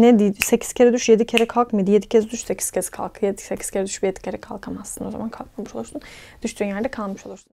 ne diye 8 kere düş 7 kere kalk mıydı? 7 kez düş 8 kez kalk. 7 8 kere düş 7 kere kalkamazsın. O zaman kalkmamış olursun. Düştüğün yerde kalmış olursun.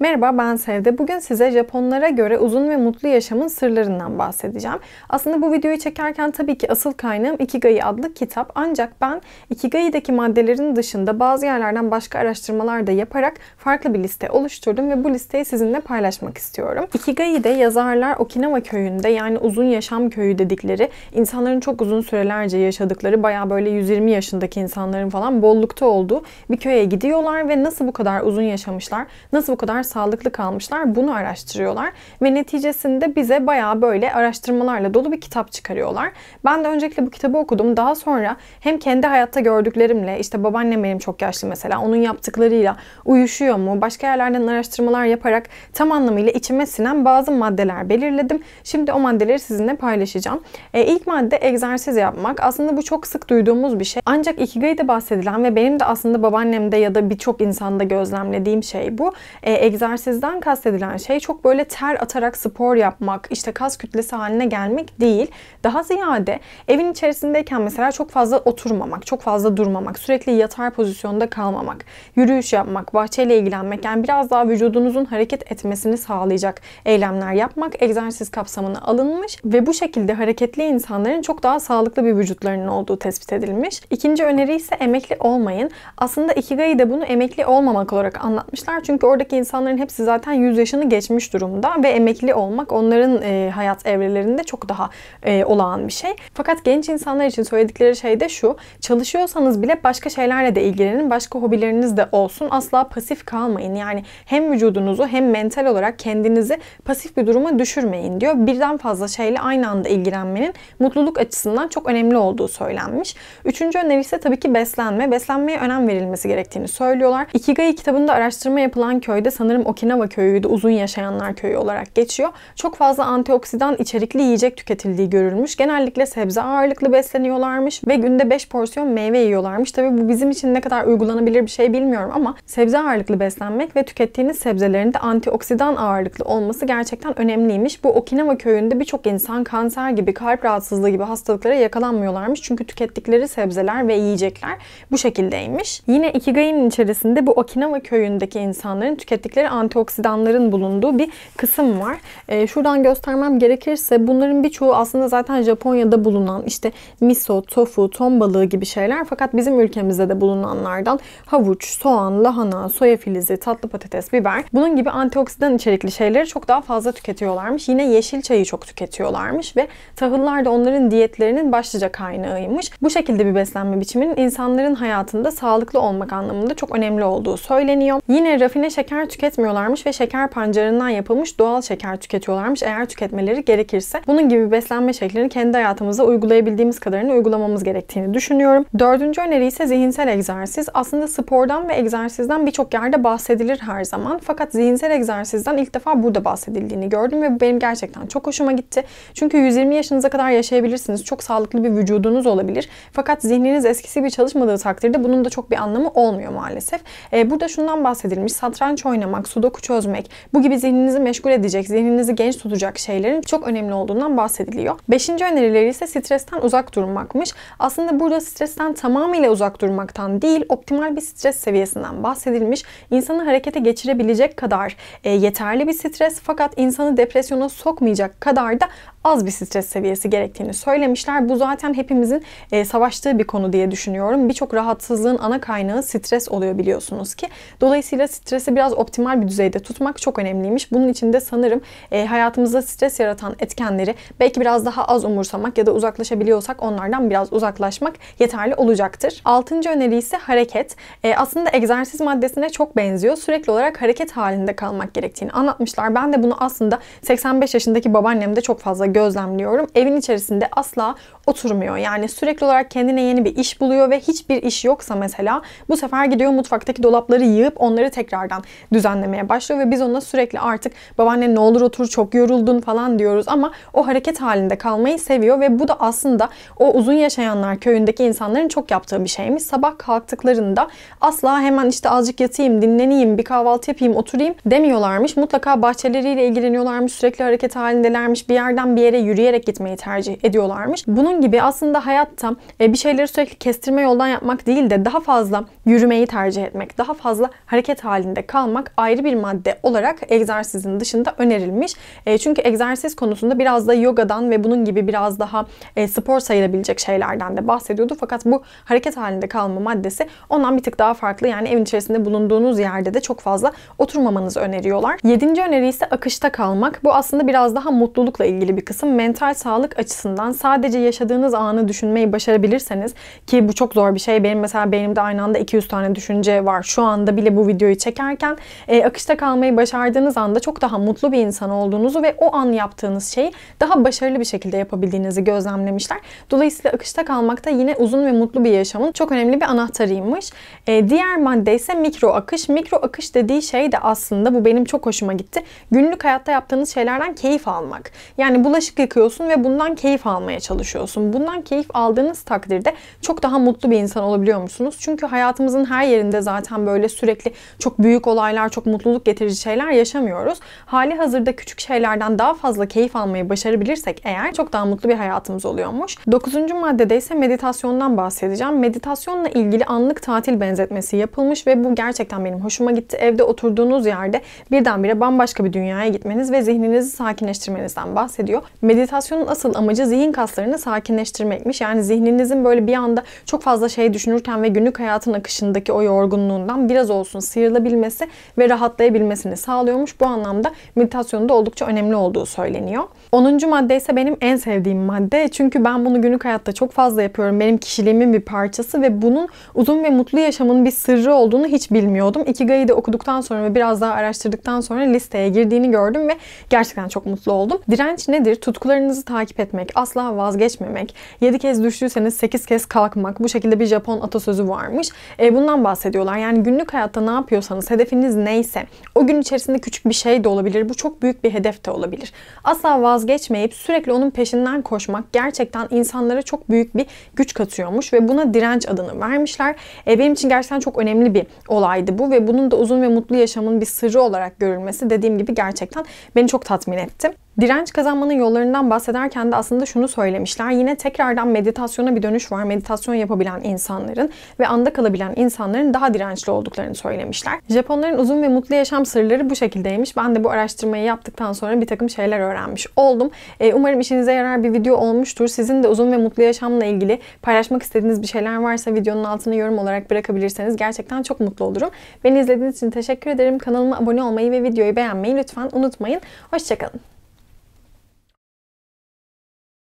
Merhaba ben Sevde. Bugün size Japonlara göre uzun ve mutlu yaşamın sırlarından bahsedeceğim. Aslında bu videoyu çekerken tabii ki asıl kaynağım Ikigai adlı kitap. Ancak ben Ikigai'deki maddelerin dışında bazı yerlerden başka araştırmalar da yaparak farklı bir liste oluşturdum ve bu listeyi sizinle paylaşmak istiyorum. Ikigai'de yazarlar Okinawa köyünde yani uzun yaşam köyü dedikleri insanların çok uzun sürelerce yaşadıkları baya böyle 120 yaşındaki insanların falan bollukta olduğu bir köye gidiyorlar ve nasıl bu kadar uzun yaşamışlar, nasıl bu kadar insanlar sağlıklı kalmışlar. Bunu araştırıyorlar ve neticesinde bize bayağı böyle araştırmalarla dolu bir kitap çıkarıyorlar. Ben de öncelikle bu kitabı okudum. Daha sonra hem kendi hayatta gördüklerimle işte babaannem benim çok yaşlı mesela onun yaptıklarıyla uyuşuyor mu? Başka yerlerden araştırmalar yaparak tam anlamıyla içime sinen bazı maddeler belirledim. Şimdi o maddeleri sizinle paylaşacağım. E, ilk madde egzersiz yapmak. Aslında bu çok sık duyduğumuz bir şey. Ancak Ikigai'de bahsedilen ve benim de aslında babaannemde ya da birçok insanda gözlemlediğim şey bu. E, egzersizden kastedilen şey çok böyle ter atarak spor yapmak, işte kas kütlesi haline gelmek değil. Daha ziyade evin içerisindeyken mesela çok fazla oturmamak, çok fazla durmamak, sürekli yatar pozisyonda kalmamak, yürüyüş yapmak, bahçeyle ilgilenmek yani biraz daha vücudunuzun hareket etmesini sağlayacak eylemler yapmak egzersiz kapsamına alınmış ve bu şekilde hareketli insanların çok daha sağlıklı bir vücutlarının olduğu tespit edilmiş. İkinci öneri ise emekli olmayın. Aslında Ikigai'de bunu emekli olmamak olarak anlatmışlar. Çünkü oradaki insan insanların hepsi zaten 100 yaşını geçmiş durumda ve emekli olmak onların e, hayat evrelerinde çok daha e, olağan bir şey. Fakat genç insanlar için söyledikleri şey de şu. Çalışıyorsanız bile başka şeylerle de ilgilenin. Başka hobileriniz de olsun. Asla pasif kalmayın. Yani hem vücudunuzu hem mental olarak kendinizi pasif bir duruma düşürmeyin diyor. Birden fazla şeyle aynı anda ilgilenmenin mutluluk açısından çok önemli olduğu söylenmiş. Üçüncü öneri ise tabii ki beslenme. Beslenmeye önem verilmesi gerektiğini söylüyorlar. Ikigai kitabında araştırma yapılan köyde sanırım Okinawa köyüydü. Uzun yaşayanlar köyü olarak geçiyor. Çok fazla antioksidan içerikli yiyecek tüketildiği görülmüş. Genellikle sebze ağırlıklı besleniyorlarmış ve günde 5 porsiyon meyve yiyorlarmış. Tabii bu bizim için ne kadar uygulanabilir bir şey bilmiyorum ama sebze ağırlıklı beslenmek ve tükettiğiniz sebzelerin de antioksidan ağırlıklı olması gerçekten önemliymiş. Bu Okinawa köyünde birçok insan kanser gibi, kalp rahatsızlığı gibi hastalıklara yakalanmıyorlarmış. Çünkü tükettikleri sebzeler ve yiyecekler bu şekildeymiş. Yine Ikigai'nin içerisinde bu Okinawa köyündeki insanların tükettikleri ettikleri antioksidanların bulunduğu bir kısım var. E, şuradan göstermem gerekirse bunların birçoğu aslında zaten Japonya'da bulunan işte miso, tofu, ton balığı gibi şeyler fakat bizim ülkemizde de bulunanlardan havuç, soğan, lahana, soya filizi, tatlı patates, biber bunun gibi antioksidan içerikli şeyleri çok daha fazla tüketiyorlarmış. Yine yeşil çayı çok tüketiyorlarmış ve tahıllar da onların diyetlerinin başlıca kaynağıymış. Bu şekilde bir beslenme biçiminin insanların hayatında sağlıklı olmak anlamında çok önemli olduğu söyleniyor. Yine rafine şeker tüketimi tüketmiyorlarmış ve şeker pancarından yapılmış doğal şeker tüketiyorlarmış eğer tüketmeleri gerekirse. Bunun gibi beslenme şeklini kendi hayatımıza uygulayabildiğimiz kadarını uygulamamız gerektiğini düşünüyorum. Dördüncü öneri ise zihinsel egzersiz. Aslında spordan ve egzersizden birçok yerde bahsedilir her zaman. Fakat zihinsel egzersizden ilk defa burada bahsedildiğini gördüm ve bu benim gerçekten çok hoşuma gitti. Çünkü 120 yaşınıza kadar yaşayabilirsiniz. Çok sağlıklı bir vücudunuz olabilir. Fakat zihniniz eskisi bir çalışmadığı takdirde bunun da çok bir anlamı olmuyor maalesef. Ee, burada şundan bahsedilmiş. Satranç oynamak oynamak, sudoku çözmek, bu gibi zihninizi meşgul edecek, zihninizi genç tutacak şeylerin çok önemli olduğundan bahsediliyor. Beşinci önerileri ise stresten uzak durmakmış. Aslında burada stresten tamamıyla uzak durmaktan değil, optimal bir stres seviyesinden bahsedilmiş. İnsanı harekete geçirebilecek kadar e, yeterli bir stres fakat insanı depresyona sokmayacak kadar da az bir stres seviyesi gerektiğini söylemişler. Bu zaten hepimizin e, savaştığı bir konu diye düşünüyorum. Birçok rahatsızlığın ana kaynağı stres oluyor biliyorsunuz ki. Dolayısıyla stresi biraz optimal bir düzeyde tutmak çok önemliymiş. Bunun için de sanırım e, hayatımızda stres yaratan etkenleri belki biraz daha az umursamak ya da uzaklaşabiliyorsak onlardan biraz uzaklaşmak yeterli olacaktır. Altıncı öneri ise hareket. E, aslında egzersiz maddesine çok benziyor. Sürekli olarak hareket halinde kalmak gerektiğini anlatmışlar. Ben de bunu aslında 85 yaşındaki babaannemde çok fazla gözlemliyorum. Evin içerisinde asla oturmuyor. Yani sürekli olarak kendine yeni bir iş buluyor ve hiçbir iş yoksa mesela bu sefer gidiyor mutfaktaki dolapları yığıp onları tekrardan düzenlemeye başlıyor ve biz ona sürekli artık babaanne ne olur otur çok yoruldun falan diyoruz ama o hareket halinde kalmayı seviyor ve bu da aslında o uzun yaşayanlar köyündeki insanların çok yaptığı bir şeymiş. Sabah kalktıklarında asla hemen işte azıcık yatayım, dinleneyim, bir kahvaltı yapayım, oturayım demiyorlarmış. Mutlaka bahçeleriyle ilgileniyorlarmış, sürekli hareket halindelermiş, bir yerden bir yere yürüyerek gitmeyi tercih ediyorlarmış. Bunun gibi aslında hayatta e, bir şeyleri sürekli kestirme yoldan yapmak değil de daha fazla yürümeyi tercih etmek, daha fazla hareket halinde kalmak ayrı bir madde olarak egzersizin dışında önerilmiş. E, çünkü egzersiz konusunda biraz da yogadan ve bunun gibi biraz daha e, spor sayılabilecek şeylerden de bahsediyordu. Fakat bu hareket halinde kalma maddesi ondan bir tık daha farklı. Yani evin içerisinde bulunduğunuz yerde de çok fazla oturmamanızı öneriyorlar. Yedinci öneri ise akışta kalmak. Bu aslında biraz daha mutlulukla ilgili bir kısım. Mental sağlık açısından sadece yaşam yaşadığınız anı düşünmeyi başarabilirseniz ki bu çok zor bir şey. Benim mesela beynimde aynı anda 200 tane düşünce var. Şu anda bile bu videoyu çekerken e, akışta kalmayı başardığınız anda çok daha mutlu bir insan olduğunuzu ve o an yaptığınız şeyi daha başarılı bir şekilde yapabildiğinizi gözlemlemişler. Dolayısıyla akışta kalmak da yine uzun ve mutlu bir yaşamın çok önemli bir anahtarıymış. E, diğer madde ise mikro akış. Mikro akış dediği şey de aslında bu benim çok hoşuma gitti. Günlük hayatta yaptığınız şeylerden keyif almak. Yani bulaşık yıkıyorsun ve bundan keyif almaya çalışıyorsun olsun. Bundan keyif aldığınız takdirde çok daha mutlu bir insan olabiliyor musunuz? Çünkü hayatımızın her yerinde zaten böyle sürekli çok büyük olaylar, çok mutluluk getirici şeyler yaşamıyoruz. Hali hazırda küçük şeylerden daha fazla keyif almayı başarabilirsek eğer çok daha mutlu bir hayatımız oluyormuş. Dokuzuncu maddede ise meditasyondan bahsedeceğim. Meditasyonla ilgili anlık tatil benzetmesi yapılmış ve bu gerçekten benim hoşuma gitti. Evde oturduğunuz yerde birdenbire bambaşka bir dünyaya gitmeniz ve zihninizi sakinleştirmenizden bahsediyor. Meditasyonun asıl amacı zihin kaslarını sakinleştirmek sakinleştirmekmiş. Yani zihninizin böyle bir anda çok fazla şey düşünürken ve günlük hayatın akışındaki o yorgunluğundan biraz olsun sıyrılabilmesi ve rahatlayabilmesini sağlıyormuş. Bu anlamda meditasyonun da oldukça önemli olduğu söyleniyor. 10. madde ise benim en sevdiğim madde. Çünkü ben bunu günlük hayatta çok fazla yapıyorum. Benim kişiliğimin bir parçası ve bunun uzun ve mutlu yaşamın bir sırrı olduğunu hiç bilmiyordum. Ikigai'yi de okuduktan sonra ve biraz daha araştırdıktan sonra listeye girdiğini gördüm ve gerçekten çok mutlu oldum. Direnç nedir? Tutkularınızı takip etmek, asla vazgeçmemek, 7 kez düştüyseniz 8 kez kalkmak. Bu şekilde bir Japon atasözü varmış. E, bundan bahsediyorlar. Yani günlük hayatta ne yapıyorsanız, hedefiniz neyse, o gün içerisinde küçük bir şey de olabilir. Bu çok büyük bir hedef de olabilir. Asla vazgeçmemek vazgeçmeyip sürekli onun peşinden koşmak gerçekten insanlara çok büyük bir güç katıyormuş ve buna direnç adını vermişler. E, benim için gerçekten çok önemli bir olaydı bu ve bunun da uzun ve mutlu yaşamın bir sırrı olarak görülmesi dediğim gibi gerçekten beni çok tatmin etti. Direnç kazanmanın yollarından bahsederken de aslında şunu söylemişler. Yine tekrardan meditasyona bir dönüş var. Meditasyon yapabilen insanların ve anda kalabilen insanların daha dirençli olduklarını söylemişler. Japonların uzun ve mutlu yaşam sırları bu şekildeymiş. Ben de bu araştırmayı yaptıktan sonra bir takım şeyler öğrenmiş oldum. E, umarım işinize yarar bir video olmuştur. Sizin de uzun ve mutlu yaşamla ilgili paylaşmak istediğiniz bir şeyler varsa videonun altına yorum olarak bırakabilirseniz gerçekten çok mutlu olurum. Beni izlediğiniz için teşekkür ederim. Kanalıma abone olmayı ve videoyu beğenmeyi lütfen unutmayın. Hoşçakalın.